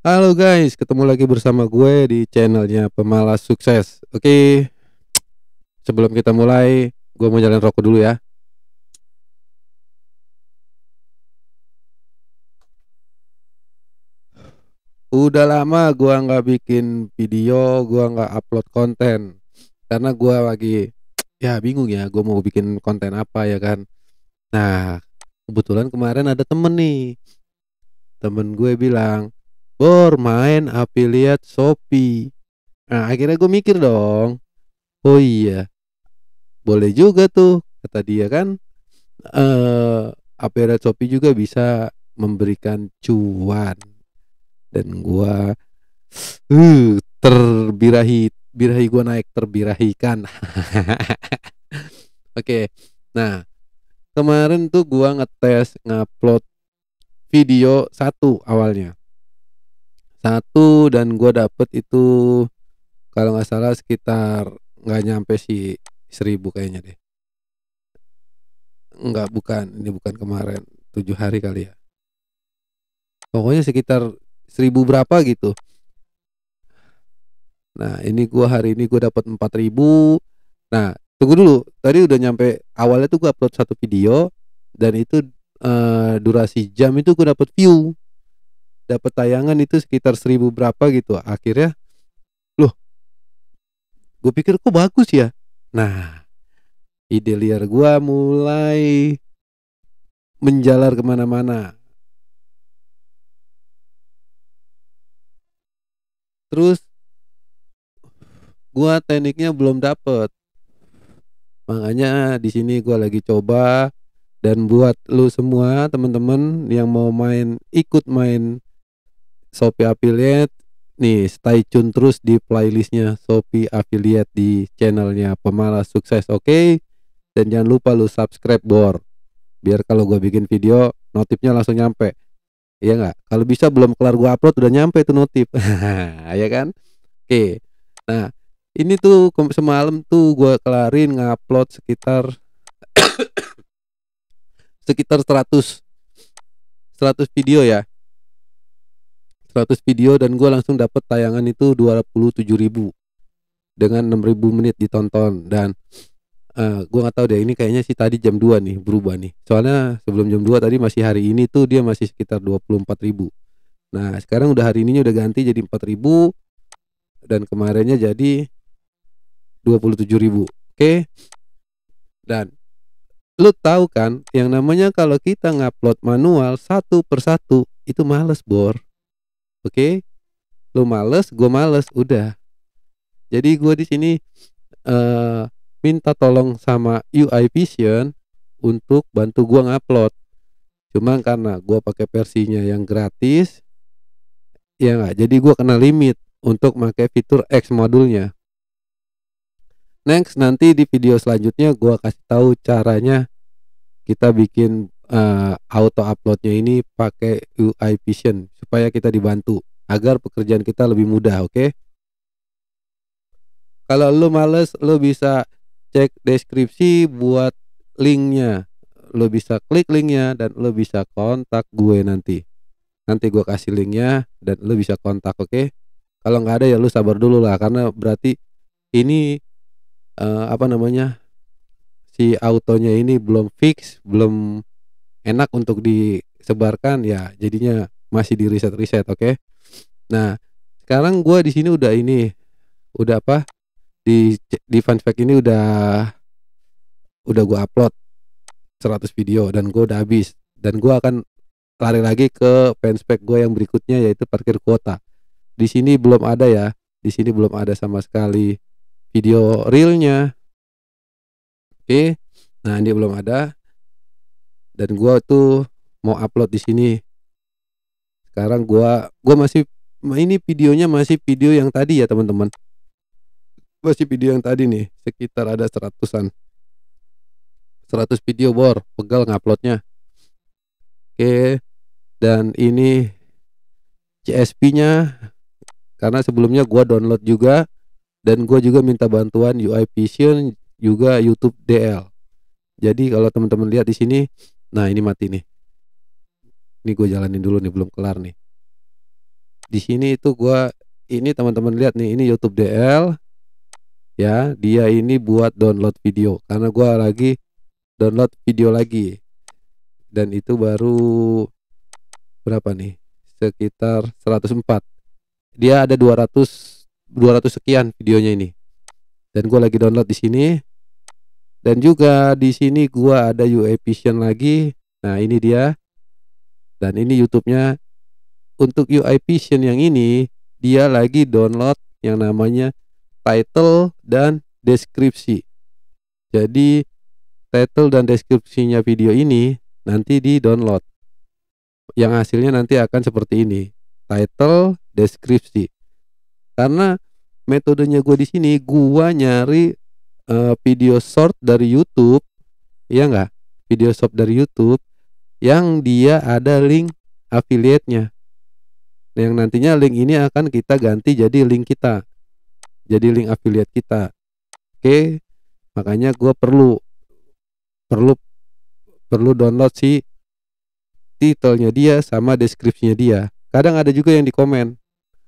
Halo guys, ketemu lagi bersama gue di channelnya Pemalas Sukses Oke, sebelum kita mulai, gue mau jalan rokok dulu ya Udah lama gue nggak bikin video, gue nggak upload konten Karena gue lagi, ya bingung ya, gue mau bikin konten apa ya kan Nah, kebetulan kemarin ada temen nih Temen gue bilang, main liat Shopee. Nah, akhirnya gue mikir dong. Oh iya. Boleh juga tuh kata dia kan. Eh affiliate Shopee juga bisa memberikan cuan. Dan gue uh, terbirahi birahi gue naik terbirahikan. Oke. Okay. Nah, kemarin tuh gue ngetes ngupload video satu awalnya satu dan gue dapet itu kalau nggak salah sekitar nggak nyampe si seribu kayaknya deh nggak bukan ini bukan kemarin tujuh hari kali ya pokoknya sekitar seribu berapa gitu nah ini gue hari ini gue dapet empat ribu nah tunggu dulu tadi udah nyampe awalnya tuh gue upload satu video dan itu uh, durasi jam itu gue dapet view dapat tayangan itu sekitar seribu berapa gitu akhirnya loh gue pikir kok bagus ya nah ide liar gue mulai menjalar kemana-mana terus gue tekniknya belum dapet makanya di sini gue lagi coba dan buat lu semua teman-teman yang mau main ikut main Shopee Affiliate nih stay tune terus di playlistnya Shopee Affiliate di channelnya Pemalas Sukses oke okay? dan jangan lupa lu subscribe bor biar kalau gue bikin video notifnya langsung nyampe Iya nggak? Kalau bisa belum kelar gue upload udah nyampe tuh notif, ya kan? Oke, nah ini tuh semalam tuh gue kelarin ngupload sekitar sekitar 100 100 video ya 100 video dan gue langsung dapet tayangan itu 27 ribu dengan 6 ribu menit ditonton dan uh, eh, gue nggak tahu deh ini kayaknya sih tadi jam 2 nih berubah nih soalnya sebelum jam 2 tadi masih hari ini tuh dia masih sekitar 24 ribu nah sekarang udah hari ini udah ganti jadi 4 ribu dan kemarinnya jadi 27 ribu oke okay? dan lu tahu kan yang namanya kalau kita ngupload manual satu persatu itu males bor oke okay? lu males gue males udah jadi gue di sini uh, minta tolong sama UI Vision untuk bantu gue ngupload cuma karena gue pakai versinya yang gratis ya nggak jadi gue kena limit untuk pakai fitur X modulnya next nanti di video selanjutnya gue kasih tahu caranya kita bikin uh, auto uploadnya ini pakai UI Vision supaya kita hmm. dibantu agar pekerjaan kita lebih mudah oke okay? kalau lo males lo bisa cek deskripsi buat linknya lo bisa klik linknya dan lo bisa kontak gue nanti nanti gue kasih linknya dan lo bisa kontak oke okay? kalau nggak ada ya lo sabar dulu lah karena berarti ini uh, apa namanya si autonya ini belum fix belum enak untuk disebarkan ya jadinya masih di riset riset oke okay? nah sekarang gue di sini udah ini udah apa di di ini udah udah gue upload 100 video dan gue udah habis dan gue akan lari lagi ke fanspage gue yang berikutnya yaitu parkir kuota di sini belum ada ya di sini belum ada sama sekali video realnya oke okay. nah ini belum ada dan gua tuh mau upload di sini sekarang gua gua masih ini videonya masih video yang tadi ya teman-teman masih video yang tadi nih sekitar ada seratusan 100 video bor pegal nguploadnya oke dan ini CSP nya karena sebelumnya gua download juga dan gue juga minta bantuan UI Vision juga YouTube DL jadi kalau teman-teman lihat di sini Nah ini mati nih. Ini gue jalanin dulu nih belum kelar nih. Di sini itu gue ini teman-teman lihat nih ini YouTube DL ya dia ini buat download video karena gue lagi download video lagi dan itu baru berapa nih sekitar 104 dia ada 200 200 sekian videonya ini dan gue lagi download di sini dan juga di sini gua ada UI Vision lagi. Nah, ini dia. Dan ini YouTube-nya. Untuk UI Vision yang ini, dia lagi download yang namanya title dan deskripsi. Jadi title dan deskripsinya video ini nanti di-download. Yang hasilnya nanti akan seperti ini. Title, deskripsi. Karena metodenya gue di sini, gue nyari uh, video short dari YouTube, ya nggak? Video short dari YouTube yang dia ada link affiliate-nya. Yang nantinya link ini akan kita ganti jadi link kita. Jadi link affiliate kita. Oke. Makanya gua perlu perlu perlu download si titelnya dia sama deskripsinya dia. Kadang ada juga yang di komen,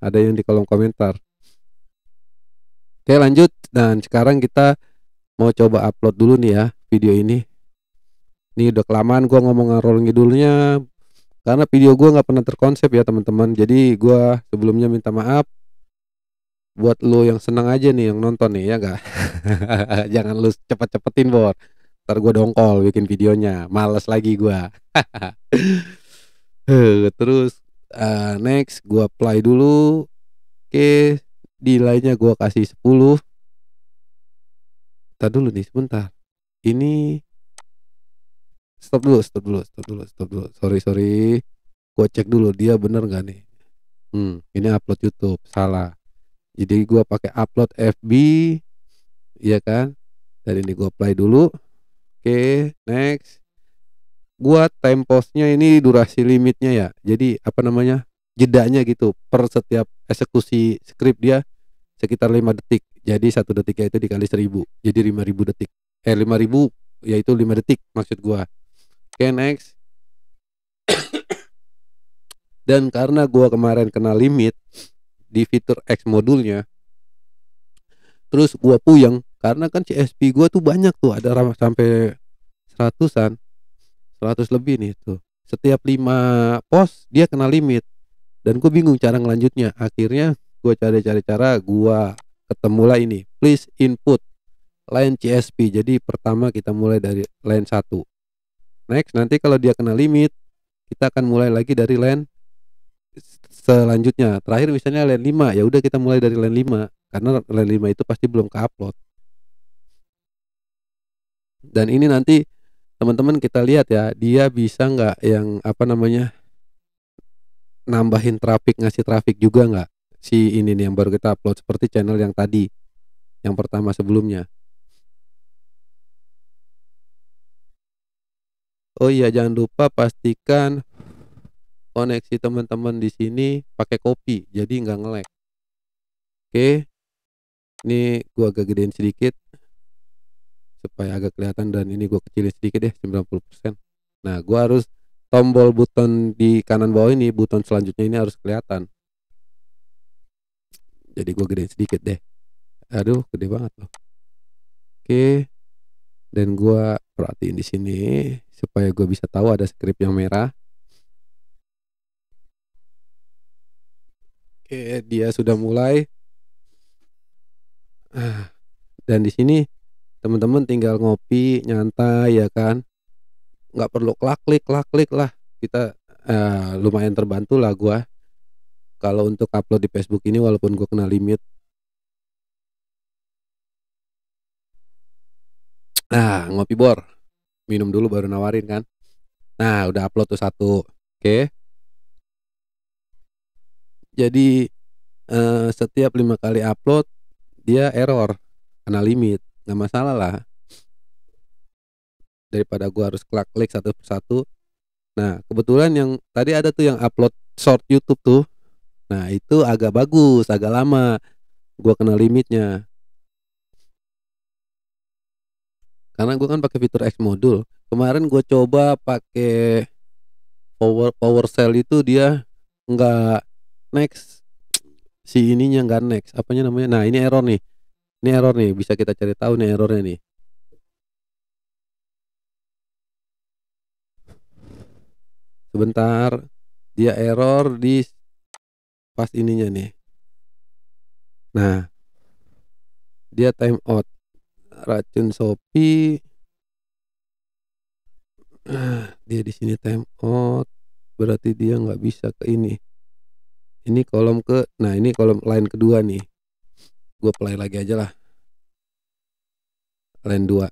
ada yang di kolom komentar. Oke lanjut, dan sekarang kita mau coba upload dulu nih ya video ini ini udah kelamaan gue ngomong ngarol ngidulnya karena video gue nggak pernah terkonsep ya teman-teman jadi gue sebelumnya minta maaf buat lo yang seneng aja nih yang nonton nih ya gak jangan lu cepet-cepetin bor ntar gue dongkol bikin videonya males lagi gue eh, terus uh, next gue play dulu oke okay, nilainya gue kasih 10 tak dulu nih sebentar ini stop dulu stop dulu stop dulu stop dulu sorry sorry gua cek dulu dia bener gak nih hmm ini upload YouTube salah jadi gua pakai upload FB ya kan dan ini gua play dulu oke next Gua time postnya ini durasi limitnya ya jadi apa namanya jedanya gitu per setiap eksekusi script dia sekitar 5 detik. Jadi satu detiknya itu dikali 1000. Jadi 5000 detik. Eh 5000 yaitu 5 detik maksud gua. Oke, okay, next. Dan karena gua kemarin kena limit di fitur X modulnya terus gua puyeng karena kan CSP gua tuh banyak tuh ada ramah sampai seratusan 100 lebih nih tuh setiap lima pos dia kena limit dan gue bingung cara ngelanjutnya akhirnya gue cari-cari cara gue ketemulah ini please input line CSP jadi pertama kita mulai dari line 1 next nanti kalau dia kena limit kita akan mulai lagi dari line selanjutnya terakhir misalnya line 5 ya udah kita mulai dari line 5 karena line 5 itu pasti belum keupload dan ini nanti teman-teman kita lihat ya dia bisa nggak yang apa namanya nambahin traffic ngasih traffic juga nggak si ini nih yang baru kita upload seperti channel yang tadi yang pertama sebelumnya oh iya jangan lupa pastikan koneksi teman-teman di sini pakai kopi jadi nggak ngelek oke ini gua agak gedein sedikit supaya agak kelihatan dan ini gua kecilin sedikit deh 90% nah gua harus tombol button di kanan bawah ini button selanjutnya ini harus kelihatan jadi gue gedein sedikit deh aduh gede banget loh oke dan gue perhatiin di sini supaya gue bisa tahu ada script yang merah oke dia sudah mulai ah, dan di sini teman-teman tinggal ngopi nyantai ya kan nggak perlu klak klik klak klik lah kita eh, lumayan terbantu lah gue kalau untuk upload di Facebook ini walaupun gue kena limit nah ngopi bor minum dulu baru nawarin kan nah udah upload tuh satu oke jadi eh, setiap lima kali upload dia error kena limit Gak masalah lah daripada gua harus klik klik satu persatu nah kebetulan yang tadi ada tuh yang upload short YouTube tuh Nah itu agak bagus, agak lama. Gue kenal limitnya. Karena gue kan pakai fitur X modul. Kemarin gue coba pakai power power cell itu dia nggak next si ininya nggak next apanya namanya nah ini error nih ini error nih bisa kita cari tahu nih errornya nih sebentar dia error di pas ininya nih nah dia time out racun Shopee nah, dia di sini time out berarti dia nggak bisa ke ini ini kolom ke nah ini kolom lain kedua nih gue play lagi aja lah lain dua,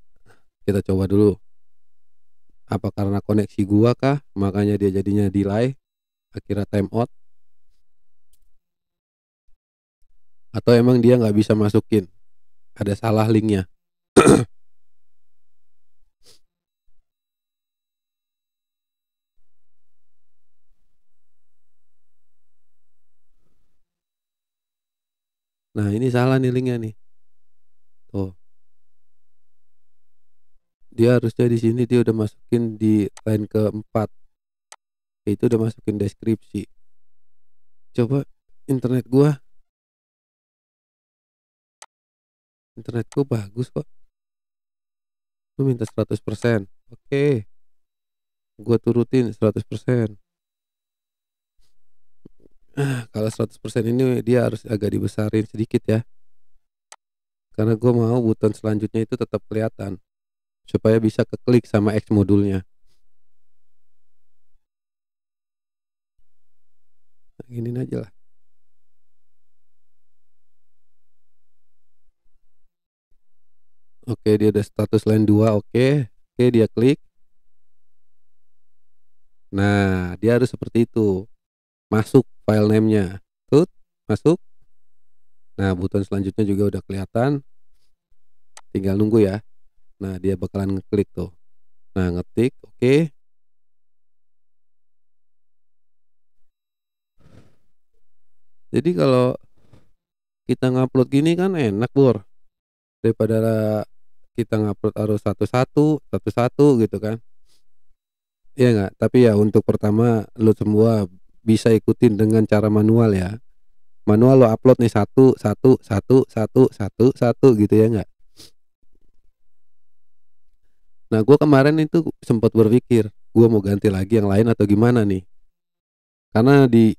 kita coba dulu apa karena koneksi gua kah makanya dia jadinya delay akhirnya time out atau emang dia nggak bisa masukin ada salah linknya Nah ini salah nih linknya nih. Tuh. Dia harusnya di sini dia udah masukin di line keempat. Itu udah masukin deskripsi. Coba internet gua internetku bagus kok lu minta 100% oke okay. gue turutin 100% kalau 100% ini dia harus agak dibesarin sedikit ya karena gue mau buton selanjutnya itu tetap kelihatan supaya bisa keklik sama X modulnya nah, gini aja lah oke dia ada status lain 2 oke oke dia klik nah dia harus seperti itu masuk file name nya tut masuk nah button selanjutnya juga udah kelihatan tinggal nunggu ya nah dia bakalan ngeklik tuh nah ngetik oke jadi kalau kita ngupload gini kan enak bor daripada kita ngupload harus satu-satu satu-satu gitu kan Iya nggak tapi ya untuk pertama lo semua bisa ikutin dengan cara manual ya manual lo upload nih satu satu satu satu satu satu gitu ya nggak nah gue kemarin itu sempat berpikir gue mau ganti lagi yang lain atau gimana nih karena di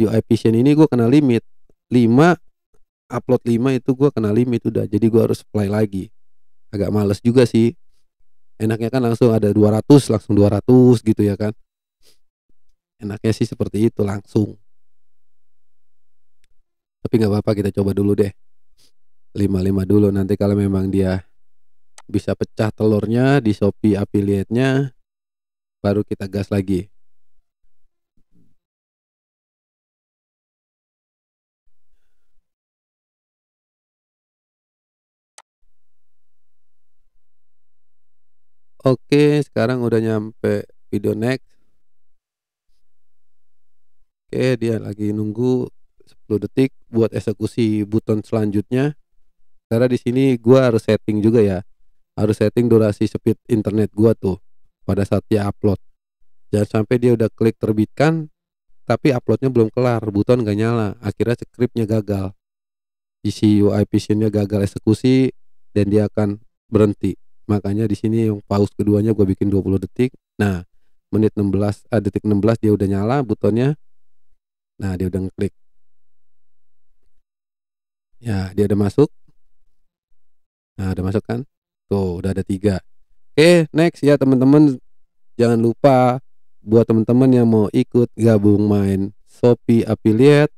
UI Vision ini gue kena limit 5 upload 5 itu gue kena limit udah jadi gue harus supply lagi agak males juga sih enaknya kan langsung ada 200 langsung 200 gitu ya kan enaknya sih seperti itu langsung tapi nggak apa-apa kita coba dulu deh 55 dulu nanti kalau memang dia bisa pecah telurnya di Shopee affiliate-nya baru kita gas lagi Oke, sekarang udah nyampe video next. Oke, dia lagi nunggu 10 detik buat eksekusi button selanjutnya. Karena di sini gua harus setting juga ya. Harus setting durasi speed internet gua tuh pada saat dia upload. Jangan sampai dia udah klik terbitkan tapi uploadnya belum kelar, button gak nyala. Akhirnya scriptnya gagal. Isi UI Visionnya gagal eksekusi dan dia akan berhenti makanya di sini yang pause keduanya gue bikin 20 detik nah menit 16 ah, eh, detik 16 dia udah nyala butonnya nah dia udah ngeklik ya dia udah masuk nah udah masuk kan tuh udah ada tiga oke next ya teman-teman jangan lupa buat teman-teman yang mau ikut gabung main Shopee affiliate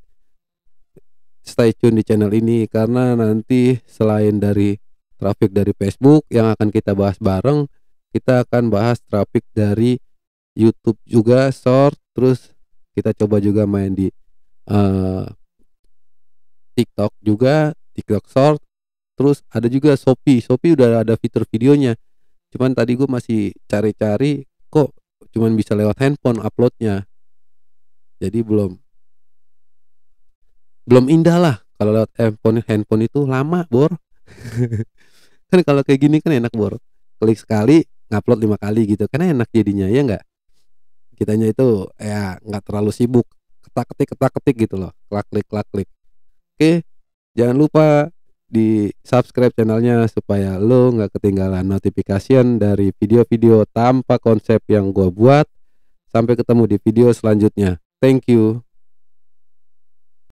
stay tune di channel ini karena nanti selain dari traffic dari Facebook yang akan kita bahas bareng. Kita akan bahas traffic dari YouTube juga short terus kita coba juga main di uh, TikTok juga TikTok short terus ada juga Shopee Shopee udah ada fitur videonya cuman tadi gue masih cari-cari kok cuman bisa lewat handphone uploadnya jadi belum belum indah lah kalau lewat handphone handphone itu lama bor kan kalau kayak gini kan enak bor klik sekali ngupload lima kali gitu kan enak jadinya ya nggak kitanya itu ya nggak terlalu sibuk ketak ketik ketak ketik gitu loh klak klik klak klik oke jangan lupa di subscribe channelnya supaya lo nggak ketinggalan notifikasi dari video-video tanpa konsep yang gue buat sampai ketemu di video selanjutnya thank you